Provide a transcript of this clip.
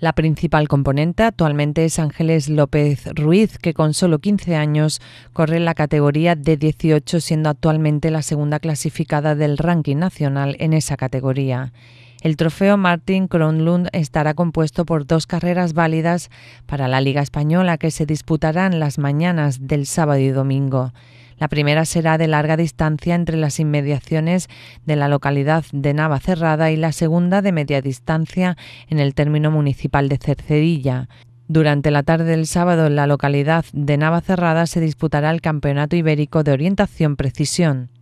La principal componente actualmente es Ángeles López Ruiz, que con solo 15 años corre en la categoría de 18, siendo actualmente la segunda clasificada del ranking nacional en esa categoría. El trofeo Martin Kronlund estará compuesto por dos carreras válidas para la Liga Española que se disputarán las mañanas del sábado y domingo. La primera será de larga distancia entre las inmediaciones de la localidad de Nava Cerrada y la segunda de media distancia en el término municipal de Cercedilla. Durante la tarde del sábado en la localidad de Nava Cerrada se disputará el Campeonato Ibérico de Orientación Precisión.